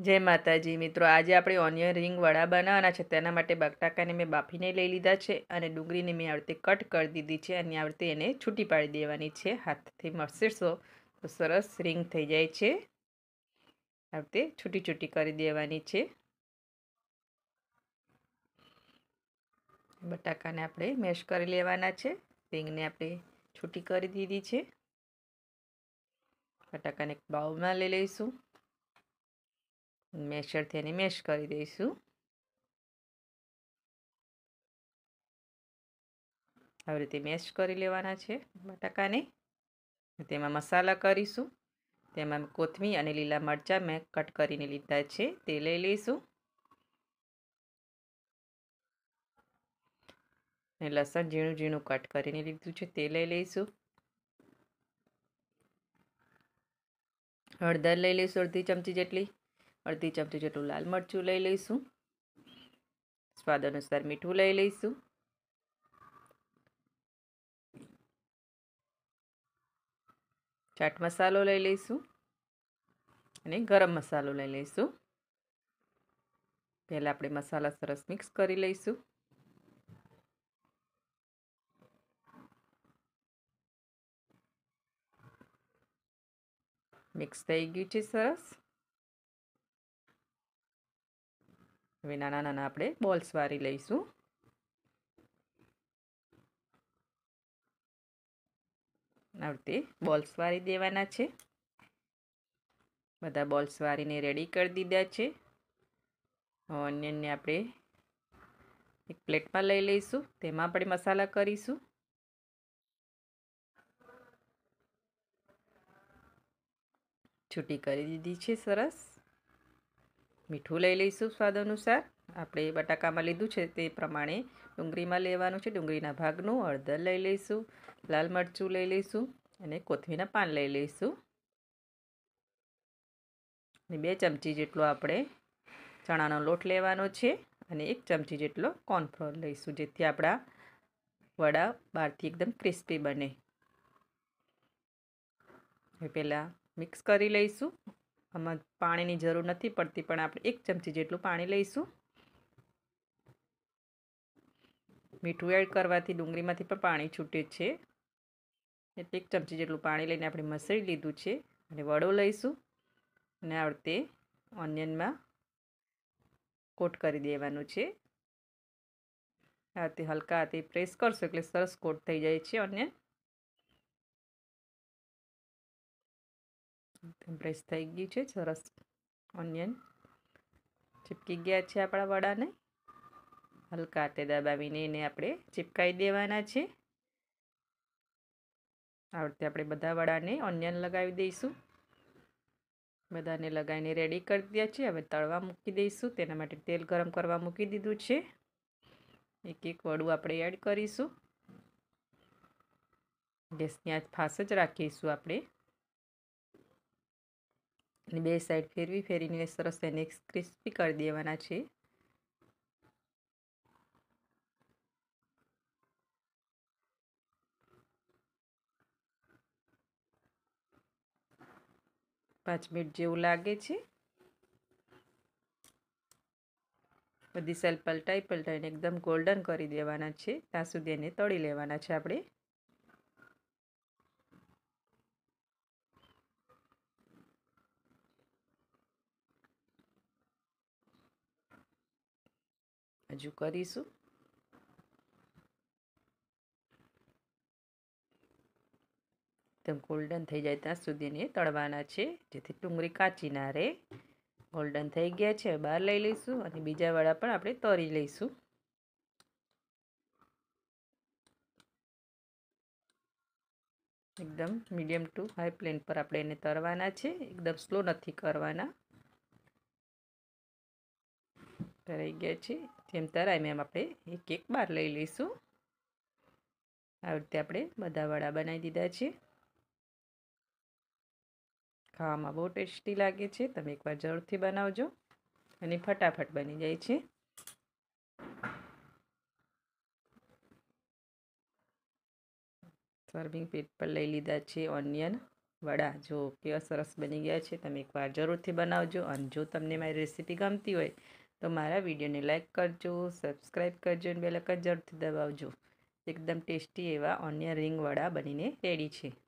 જય માતાજી મિત્રો આજે આપણે ઓનિયન રિંગ વડા બનાવવાના છે તેના માટે બટાકાને મેં બાફીને લઈ લીધા છે અને ડુંગળીને મેં આવડતે કટ કરી દીધી છે અને આવડતે એને છૂટી પાડી દેવાની છે હાથથી મસેડશો તો સરસ રિંગ થઈ જાય છે આવતે છૂટી છૂટી કરી દેવાની છે બટાકાને આપણે મેશ કરી લેવાના છે રિંગને આપણે છૂટી કરી દીધી છે બટાકાને બાઉમાં લઈ લઈશું મેશરથી એને મેશ કરી દઈશું આવી રીતે મેશ કરી લેવાના છે બટાકાને તેમાં મસાલા કરીશું તેમાં કોથમી અને લીલા મરચાં મેં કટ કરીને લીધા છે તે લઈ લઈશું અને લસણ ઝીણું ઝીણું કટ કરીને લીધું છે તે લઈ લઈશું હળદર લઈ લઈશું અડધી ચમચી જેટલી અડધી ચમચી જેટલું લાલ મરચું લઈ લઈશું સ્વાદ અનુસાર મીઠું લઈ લઈશું ચાટ મસાલો લઈ લઈશું અને ગરમ મસાલો લઈ લઈશું પહેલાં આપણે મસાલા સરસ મિક્સ કરી લઈશું મિક્સ થઈ ગયું છે સરસ હવે નાના નાના આપણે બોલ્સ વારી લઈશું આવતે બોલ્સ વારી દેવાના છે બધા બોલ્સ વારીને રેડી કરી દીધા છે ઓનિયનને આપણે એક પ્લેટમાં લઈ લઈશું તેમાં આપણે મસાલા કરીશું છૂટી કરી દીધી છે સરસ મીઠું લઈ લઈશું સ્વાદ અનુસાર આપણે બટાકામાં લીધું છે તે પ્રમાણે ડુંગળીમાં લેવાનું છે ડુંગળીના ભાગનું હળદર લઈ લઈશું લાલ મરચું લઈ લઈશું અને કોથમીના પાન લઈ લઈશું અને બે ચમચી જેટલો આપણે ચણાનો લોટ લેવાનો છે અને એક ચમચી જેટલો કોર્નફ્લોર લઈશું જેથી આપણા વડા બહારથી એકદમ ક્રિસ્પી બને પહેલાં મિક્સ કરી લઈશું આમાં પાણીની જરૂર નથી પડતી પણ આપણે એક ચમચી જેટલું પાણી લઈશું મીઠું એડ કરવાથી ડુંગળીમાંથી પણ પાણી છૂટે છે એટલે એક ચમચી જેટલું પાણી લઈને આપણે મસળી લીધું છે અને વડો લઈશું અને આવડતે ઓનિયનમાં કોટ કરી દેવાનું છે આ રીતે હલકા હાથે પ્રેસ કરશો એટલે સરસ કોટ થઈ જાય છે ઓનિયન ટેમ્પરેચ થઈ ગયું છે સરસ ઓનિયન ચીપકી ગયા છે આપણા વડાને હલકા હાથે દબાવીને એને આપણે ચીપકાઈ દેવાના છે આવડતે આપણે બધા વડાને ઓનિયન લગાવી દઈશું બધાને લગાવીને રેડી કરી દીધા છે હવે તળવા મૂકી દઈશું તેના માટે તેલ ગરમ કરવા મૂકી દીધું છે એક એક વડું આપણે એડ કરીશું ગેસની આંચ ફાસ જ રાખીશું આપણે અને બે સાઈડ ફેરવી ફેરીને સરસ એને ક્રિસ્પી કરી દેવાના છે પાંચ મિનિટ જેવું લાગે છે બધી સેલ પલટાઈ પલટાઈને એકદમ ગોલ્ડન કરી દેવાના છે ત્યાં સુધી એને તળી લેવાના છે આપણે રજૂ કરીશું એકદમ ગોલ્ડન થઈ જાય ત્યાં સુધી એને તળવાના છે જેથી ડુંગળી કાચી ના રહે ગોલ્ડન થઈ ગયા છે બહાર લઈ લઈશું અને બીજા વાળા પણ આપણે તરી લઈશું એકદમ મીડિયમ ટુ હાઈ ફ્લેમ પર આપણે એને તળવાના છે એકદમ સ્લો નથી કરવાના તરાઈ ગયા છે જેમ તરાય મેમ આપણે એક એક બાર લઈ લઈશું આવી રીતે આપણે બધા વડા બનાવી દીધા છે ખાવામાં બહુ ટેસ્ટી લાગે છે તમે એકવાર જરૂરથી બનાવજો અને ફટાફટ બની જાય છે સર્વિંગ પ્લેટ પર લઈ લીધા છે ઓનિયન વડા જો કેવા સરસ બની ગયા છે તમે એકવાર જરૂરથી બનાવજો અને જો તમને મારી રેસીપી ગમતી હોય તો મારા વિડીયોને લાઇક કરજો સબસ્ક્રાઈબ કરજો અને બેલાઇકન જરૂરથી દબાવજો એકદમ ટેસ્ટી એવા ઓનિયન રીંગવડા બનીને રેડી છે